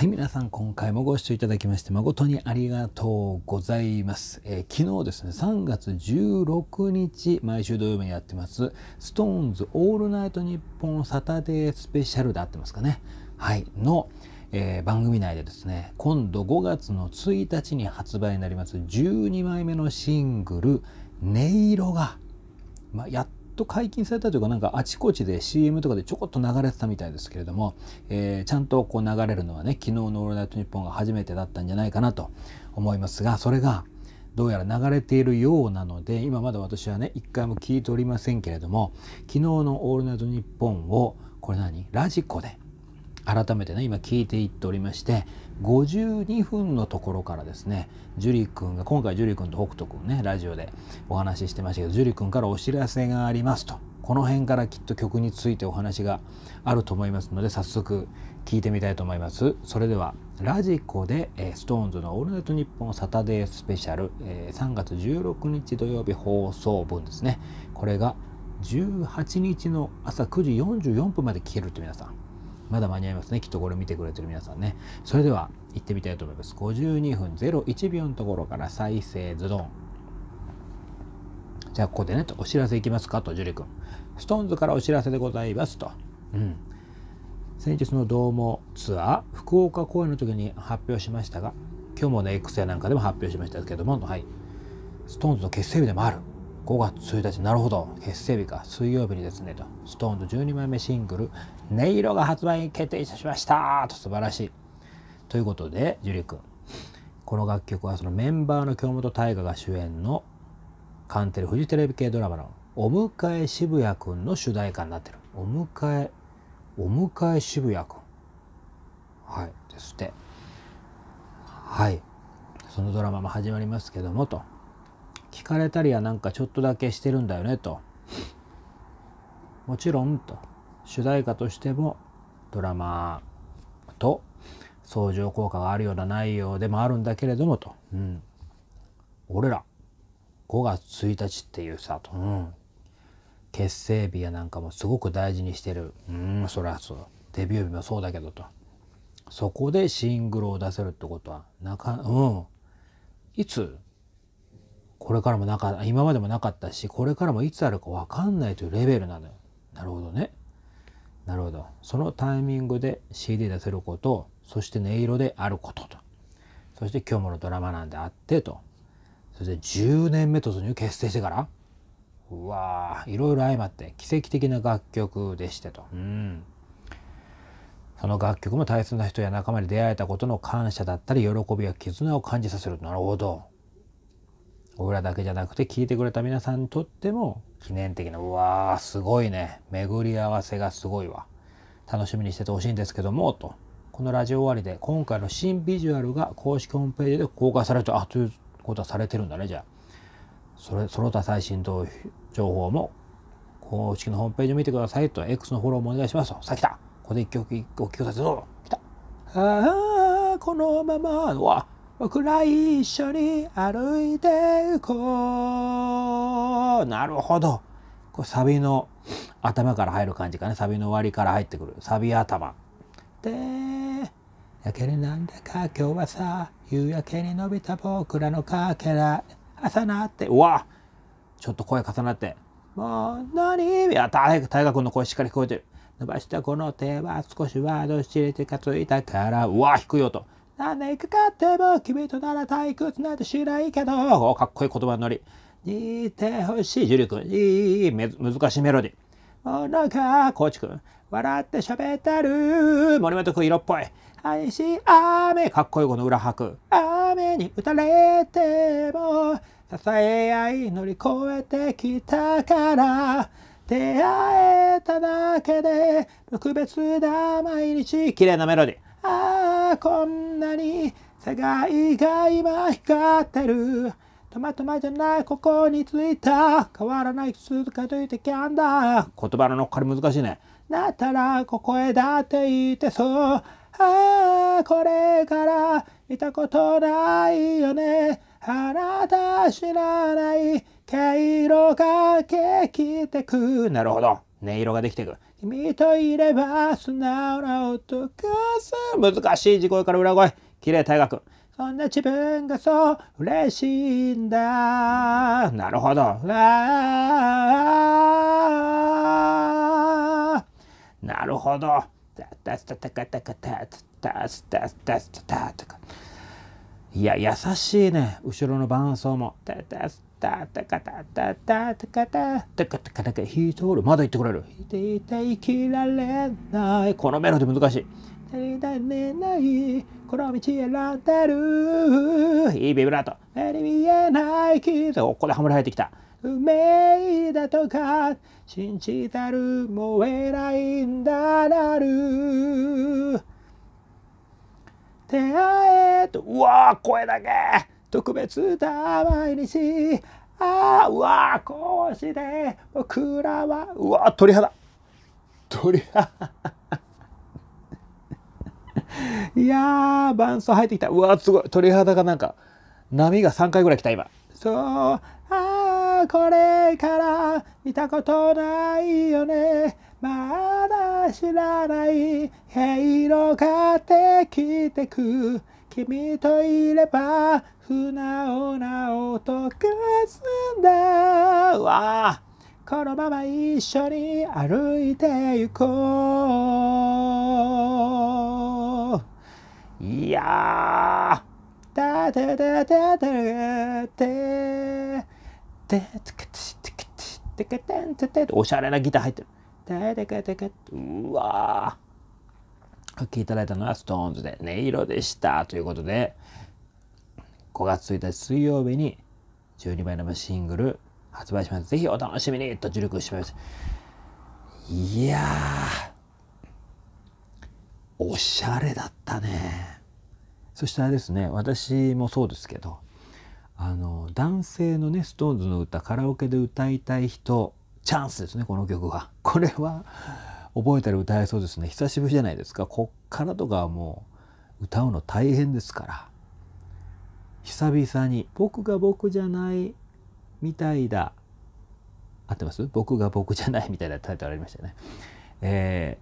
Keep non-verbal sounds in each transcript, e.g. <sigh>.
はい、皆さん、今回もご視聴いただきまして、誠にありがとうございます。えー、昨日ですね、3月16日、毎週土曜日にやってます、SixTONES オールナイトニッポンサタデースペシャルで合ってますかね。はい、の、えー、番組内でですね、今度5月の1日に発売になります、12枚目のシングル、音色が、まあ、やっと解禁されたというかなんかあちこちで CM とかでちょこっと流れてたみたいですけれども、えー、ちゃんとこう流れるのはね昨日の「オールナイトニッポン」が初めてだったんじゃないかなと思いますがそれがどうやら流れているようなので今まだ私はね一回も聞いておりませんけれども昨日の「オールナイトニッポン」をこれ何ラジコで改めてね今聞いていっておりまして52分のところからですね樹君が今回樹君と北斗君ねラジオでお話ししてましたけど樹君からお知らせがありますとこの辺からきっと曲についてお話があると思いますので早速聞いてみたいと思いますそれではラジコで、えー、SixTONES の「オールナイトニッポンサタデースペシャル」えー、3月16日土曜日放送分ですねこれが18日の朝9時44分まで聴けるって皆さんまだ間に合いますね。きっとこれ見てくれてる皆さんね。それでは行ってみたいと思います。52分01秒のところから再生ズドン。じゃあここでね、お知らせいきますかと、樹ュ君。ストーンズからお知らせでございますと。うん。先日のどうもツアー、福岡公演の時に発表しましたが、今日もね、X やなんかでも発表しましたけども、はい。ストーンズの結成日でもある。月1日なるほど結成日か水曜日にですねと SixTONES 12枚目シングル「音色」が発売決定いたしましたと素晴らしいということで樹リ君この楽曲はそのメンバーの京本大我が主演のカンテレフジテレビ系ドラマの「お迎え渋谷くん」の主題歌になってるお迎えお迎え渋谷くんはいですってはいそのドラマも始まりますけどもと聞かれたりはなんかちょっとだけしてるんだよねと。もちろんと主題歌としてもドラマと相乗効果があるような内容でもあるんだけれどもと、うん、俺ら5月1日っていうさと、うん、結成日やなんかもすごく大事にしてるうんそりゃそうデビュー日もそうだけどとそこでシングルを出せるってことはなかうんいつこれからもなか今までもなかったしこれからもいつあるか分かんないというレベルなのよ。なるほどね。なるほど。そのタイミングで CD 出せることそして音色であることとそして今日ものドラマなんであってとそして10年目突入結成してからうわーいろいろ相まって奇跡的な楽曲でしてと。うんその楽曲も大切な人や仲間に出会えたことの感謝だったり喜びや絆を感じさせるなるほど僕らだけじゃなくて聞いてくれた皆さんにとっても記念的なうわーすごいね巡り合わせがすごいわ楽しみにしててほしいんですけどもとこのラジオ終わりで今回の新ビジュアルが公式ホームページで公開されるとあということはされてるんだねじゃあそれその他最新情報も公式のホームページを見てくださいと X のフォローもお願いしますとさあ来たここで一曲お聴きくださいどうぞ来たああこのままうわ僕ら一緒に歩いていこう。なるほど。こサビの頭から入る感じかね。サビの終わりから入ってくる。サビ頭。で、やけになんだか今日はさ、夕焼けに伸びた僕らのかけら、朝なって、うわちょっと声重なって。もう何いや、大河君の声しっかり聞こえてる。伸ばしたこの手は少しはどっしれてかついたから、うわ低い音。何年かかっても君となら退屈なんてしないけど、かっこいい言葉のり。似てほしい、ジュリ君。いい、難しいメロディおもか、コーチ君。笑って喋ってる。森本君、色っぽい。愛し雨。かっこいいこの裏拍。雨に打たれても、支え合い乗り越えてきたから。出会えただけで、特別な毎日。綺麗なメロディあ。こんなに世界が今光ってるたまたまじゃないここに着いた変わらない続かといてきゃんだ言葉の乗っかり難しいねなったらここへだっていてそうああこれから見たことないよねあなた知らない毛色が消えてくなるほど音色ができてく君といれば素直な男さ難しい地声から裏声綺麗大学そんな自分がそう嬉しいんだなるほどなるほどいや優しいね後ろの伴奏も「タタスたたかたたたたかたたかたかたかひまだ言ってくれるひていきられないこのメロディ難しい足りねないこの道選んでるいいビブラート目に見えないけここでハムラ入ってきた運命だとか信じたる燃えないんだなる出会えとうわ声だけ特別だ毎日ああうわこうして僕らはうわ鳥肌鳥肌 <laughs> いやー伴奏入ってきたうわすごい鳥肌がなんか波が3回ぐらい来た今そうああこれから見たことないよねまだ知らない経路がてきてく君といれば不直な音がすんだわこのまま一緒に歩いて行こういやーたててててててててててててててておしゃれなギター入ってる。てててててて、て、て、おきいただいたのは SixTONES で音色でした。ということで、5月1日水曜日に12枚のシングル発売します。ぜひお楽しみにと受力します。いやおしゃれだったね。そしてらですね、私もそうですけど、あの、男性のね、SixTONES の歌、カラオケで歌いたい人、チャンスですね、この曲は。これは覚えたり歌えそうですね久しぶりじゃないですかこっからとかはもう歌うの大変ですから久々に「僕が僕じゃないみたいだ」合ってます僕が僕じゃないみたいなタイトルありましたよね。え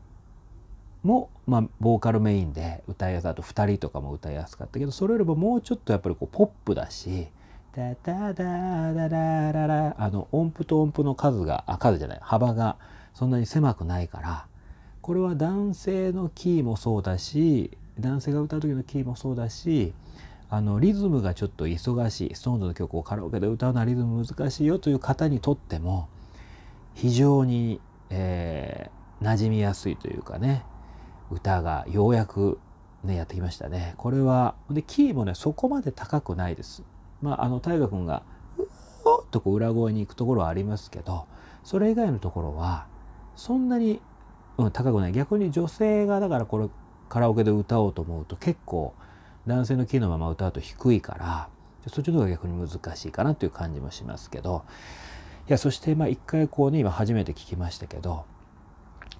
ー、も、まあ、ボーカルメインで歌いやすかった2人とかも歌いやすかったけどそれよりももうちょっとやっぱりこうポップだし「タダダダラララ」あの音符と音符の数があ数じゃない幅がそんなに狭くないからこれは男性のキーもそうだし男性が歌う時のキーもそうだしあのリズムがちょっと忙しい s i x t の曲をカラオケで歌うのはリズム難しいよという方にとっても非常に、えー、馴染みやすいというかね歌がようやく、ね、やってきましたね。これはでキーもねそこまで高くないです。まあ、あの大河君が「うおっ!」とこう裏声に行くところはありますけどそれ以外のところはそんなに、うん、高くない逆に女性がだからこれカラオケで歌おうと思うと結構男性のキーのまま歌うと低いからそっちの方が逆に難しいかなという感じもしますけどいやそしてまあ一回こうね今初めて聞きましたけど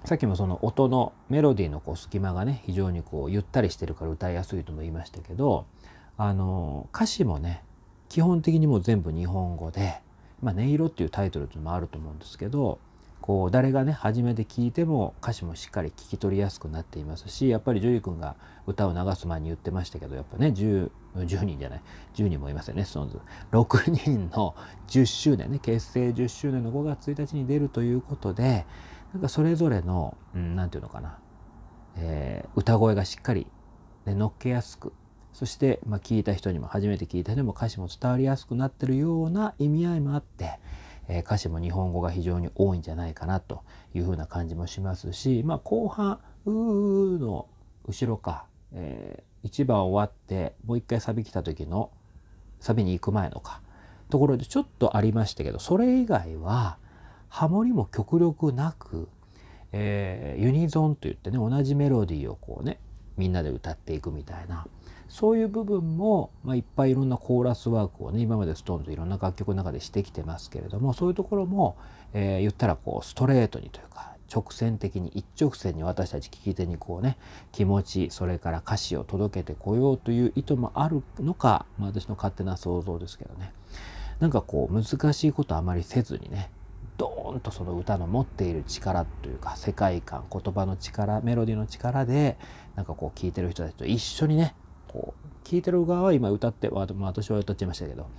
さっきもその音のメロディーのこう隙間がね非常にこうゆったりしてるから歌いやすいとも言いましたけどあの歌詞もね基本的にもう全部日本語で「まあ、音色」っていうタイトルのもあると思うんですけどこう誰がね初めて聴いても歌詞もしっかり聞き取りやすくなっていますしやっぱりジョイ君が歌を流す前に言ってましたけどやっぱね 10, 10人じゃない10人もいますよね SixTONES6 人の10周年ね結成10周年の5月1日に出るということでなんかそれぞれの何、うん、て言うのかな、えー、歌声がしっかり、ね、乗っけやすくそして、まあ、聞いた人にも初めて聞いた人にも歌詞も伝わりやすくなってるような意味合いもあってえ歌詞も日本語が非常に多いんじゃないかなというふうな感じもしますし、まあ、後半「うー」の後ろか、えー、1番終わってもう一回サビ来た時のサビに行く前のかところでちょっとありましたけどそれ以外はハモリも極力なく、えー、ユニゾンといってね同じメロディーをこうねみんなで歌っていくみたいなそういう部分も、まあ、いっぱいいろんなコーラスワークをね今まで SixTONES いろんな楽曲の中でしてきてますけれどもそういうところも、えー、言ったらこうストレートにというか直線的に一直線に私たち聞き手にこうね気持ちそれから歌詞を届けてこようという意図もあるのか、まあ、私の勝手な想像ですけどねなんかこう難しいことあまりせずにねドーンとその歌の持っている力というか世界観言葉の力メロディーの力でなんかこう聴いてる人たちと一緒にねこう聞いてる側は今歌って、まあ、私は歌っちゃいましたけど、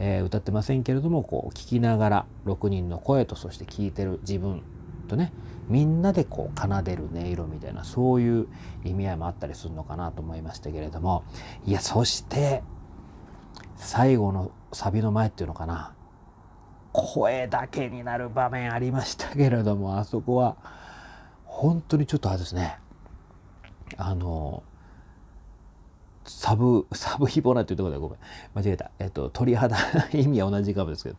えー、歌ってませんけれどもこう聞きながら6人の声とそして聞いてる自分とねみんなでこう奏でる音色みたいなそういう意味合いもあったりするのかなと思いましたけれどもいやそして最後のサビの前っていうのかな声だけになる場面ありましたけれどもあそこは本当にちょっとあれですねあのサブ、サブヒボっていうところでごめん。間違えた。えっと、鳥肌 <laughs> 意味は同じかもですけど、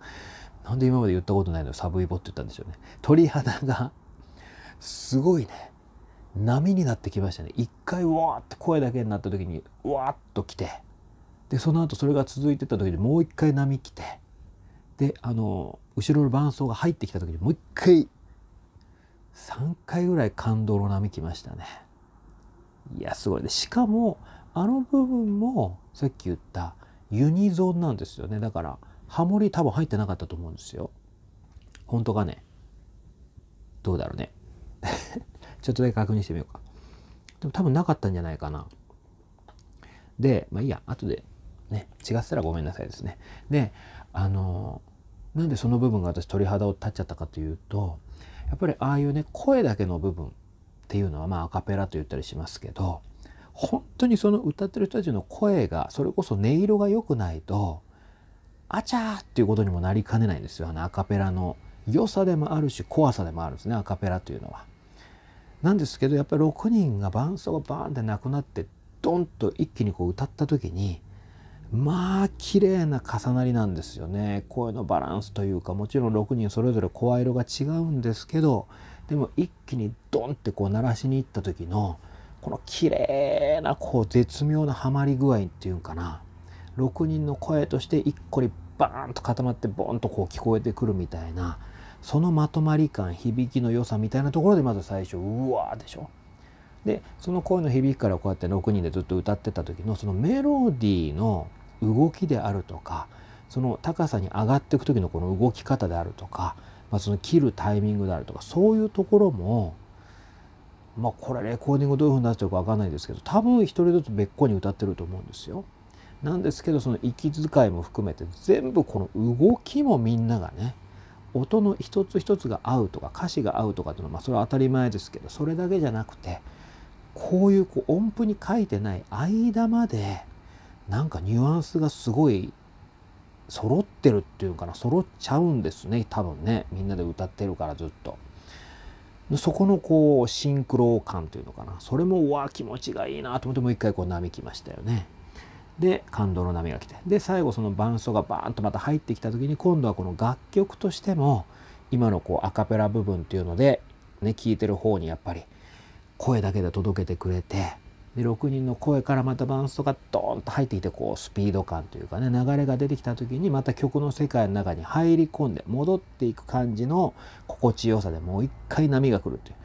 なんで今まで言ったことないのサブイボって言ったんでしょうね。鳥肌が、すごいね、波になってきましたね。一回、わーって声だけになった時に、わーっと来て、で、その後それが続いてた時にもう一回波来て、で、あの、後ろの伴奏が入ってきた時にもう一回、3回ぐらい感動の波来ましたね。いや、すごいね。しかも、あの部分もさっき言ったユニゾンなんですよねだからハモリ多分入ってなかったと思うんですよ本当かねどうだろうね <laughs> ちょっとだけ確認してみようかでも多分なかったんじゃないかなでまあいいや後でね違ってたらごめんなさいですねであのなんでその部分が私鳥肌を立っちゃったかというとやっぱりああいうね声だけの部分っていうのはまあアカペラと言ったりしますけど本当にその歌ってる人たちの声がそれこそ音色が良くないとあちゃーっていうことにもなりかねないんですよあのアカペラの良さでもあるし怖さでもあるんですねアカペラというのは。なんですけどやっぱり6人が伴奏がバーンってなくなってドンと一気にこう歌った時にまあ綺麗な重なりなんですよね声のバランスというかもちろん6人それぞれ声色が違うんですけどでも一気にドンってこう鳴らしに行った時の。この綺麗なこう絶妙なハマり具合っていうんかな6人の声として1個にバーンと固まってボンとこう聞こえてくるみたいなそのまとまり感響きの良さみたいなところでまず最初うわーでしょ。でその声の響きからこうやって6人でずっと歌ってた時のそのメロディーの動きであるとかその高さに上がっていく時のこの動き方であるとか、まあ、その切るタイミングであるとかそういうところもまあ、これレコーディングどういうふうになってるか分かんないですけど多分一人ずつ別個に歌ってると思うんですよ。なんですけどその息遣いも含めて全部この動きもみんながね音の一つ一つが合うとか歌詞が合うとかっていうのは、まあ、それは当たり前ですけどそれだけじゃなくてこういうこう音符に書いてない間までなんかニュアンスがすごい揃ってるっていうかな揃っちゃうんですね多分ねみんなで歌ってるからずっと。そこのこうシンクロ感というのかなそれもうわ気持ちがいいなと思ってもう一回こう波来ましたよね。で感動の波が来てで最後その伴奏がバーンとまた入ってきた時に今度はこの楽曲としても今のこうアカペラ部分っていうのでね聴いてる方にやっぱり声だけで届けてくれてで6人の声からまたバウンスとかドーンと入ってきてこうスピード感というかね流れが出てきた時にまた曲の世界の中に入り込んで戻っていく感じの心地よさでもう一回波が来るっていう。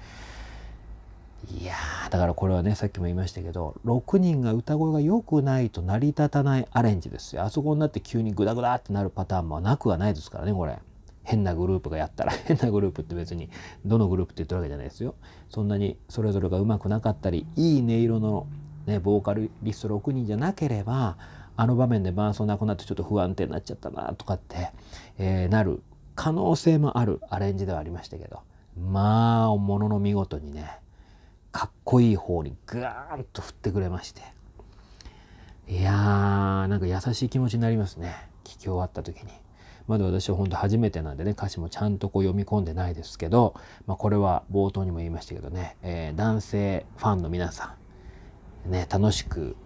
いやだからこれはねさっきも言いましたけど6人が歌声が良くないと成り立たないアレンジですよあそこになって急にグダグダってなるパターンもなくはないですからねこれ。変なグループがやったら <laughs> 変なグループって別にどのグループって言ってるわけじゃないですよそんなにそれぞれがうまくなかったりいい音色の、ね、ボーカリスト6人じゃなければあの場面で伴奏なくなってちょっと不安定になっちゃったなとかって、えー、なる可能性もあるアレンジではありましたけどまあものの見事にねかっこいい方にグーンと振ってくれましていやーなんか優しい気持ちになりますね聞き終わった時に。まだ私は本当初めてなんでね、歌詞もちゃんとこう読み込んでないですけど、まあ、これは冒頭にも言いましたけどね、えー、男性ファンの皆さん、ね、楽しく、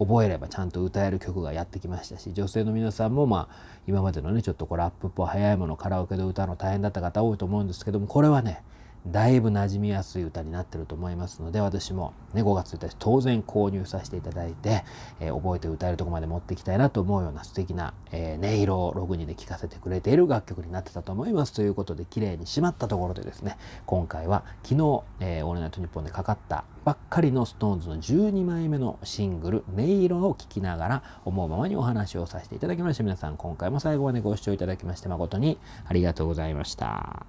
覚えればちゃんと歌える曲がやってきましたし、女性の皆さんもまあ、今までのね、ちょっとこうラップっぽい早いものカラオケで歌うの大変だった方多いと思うんですけども、これはね、だいぶ馴染みやすい歌になってると思いますので、私もね、5月1日当然購入させていただいて、えー、覚えて歌えるとこまで持っていきたいなと思うような素敵な、えー、音色をログにで聴かせてくれている楽曲になってたと思います。ということで、綺麗に締まったところでですね、今回は昨日、えー、オールナイトニッポンでかかったばっかりの SixTONES の12枚目のシングル、音色を聴きながら思うままにお話をさせていただきました。皆さん、今回も最後までご視聴いただきまして誠にありがとうございました。